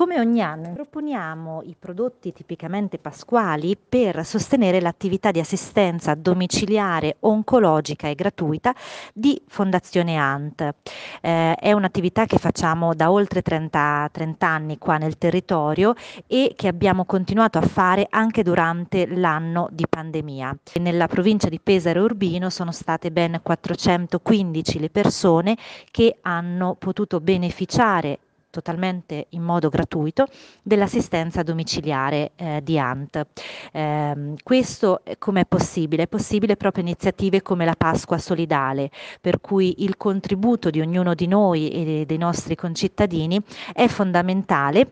Come ogni anno proponiamo i prodotti tipicamente pasquali per sostenere l'attività di assistenza domiciliare oncologica e gratuita di Fondazione ANT. Eh, è un'attività che facciamo da oltre 30, 30 anni qua nel territorio e che abbiamo continuato a fare anche durante l'anno di pandemia. Nella provincia di Pesaro Urbino sono state ben 415 le persone che hanno potuto beneficiare totalmente in modo gratuito dell'assistenza domiciliare eh, di ANT. Ehm, eh, questo com'è possibile? È possibile proprio iniziative come la Pasqua Solidale, per cui il contributo di ognuno di noi e dei nostri concittadini è fondamentale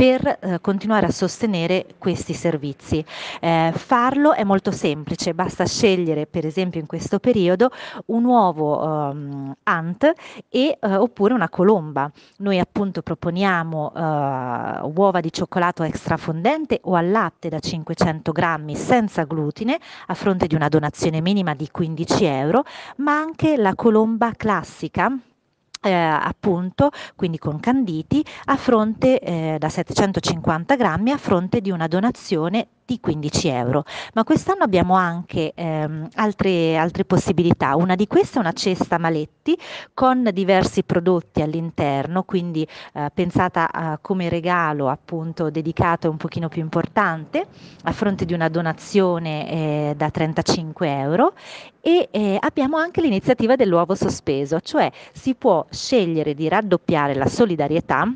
per eh, continuare a sostenere questi servizi. Eh, farlo è molto semplice, basta scegliere per esempio in questo periodo un uovo ehm, ant e, eh, oppure una colomba. Noi appunto proponiamo eh, uova di cioccolato extra fondente o al latte da 500 grammi senza glutine a fronte di una donazione minima di 15 euro, ma anche la colomba classica eh, appunto, quindi con canditi, a fronte eh, da 750 grammi a fronte di una donazione di 15 euro. Ma quest'anno abbiamo anche ehm, altre, altre possibilità. Una di queste è una cesta maletti con diversi prodotti all'interno, quindi eh, pensata eh, come regalo appunto dedicato un pochino più importante a fronte di una donazione eh, da 35 euro e eh, abbiamo anche l'iniziativa dell'uovo sospeso, cioè si può scegliere di raddoppiare la solidarietà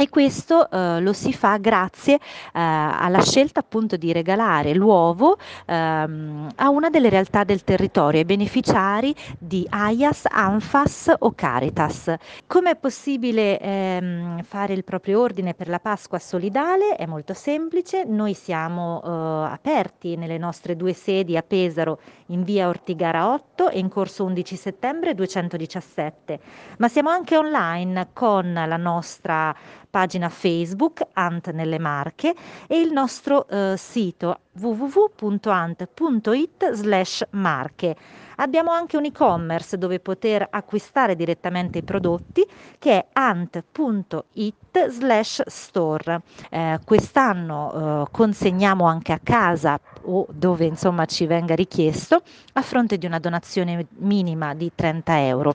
e questo eh, lo si fa grazie eh, alla scelta appunto di regalare l'uovo ehm, a una delle realtà del territorio, ai beneficiari di AIAS, ANFAS o Caritas. Come è possibile ehm, fare il proprio ordine per la Pasqua solidale? È molto semplice, noi siamo eh, aperti nelle nostre due sedi a Pesaro in via Ortigara 8 e in corso 11 settembre 217, ma siamo anche online con la nostra pagina Facebook Ant nelle Marche e il nostro eh, sito www.ant.it slash marche. Abbiamo anche un e-commerce dove poter acquistare direttamente i prodotti che è ant.it slash store. Eh, quest'anno eh, consegniamo anche a casa o dove insomma ci venga richiesto a fronte di una donazione minima di 30 euro.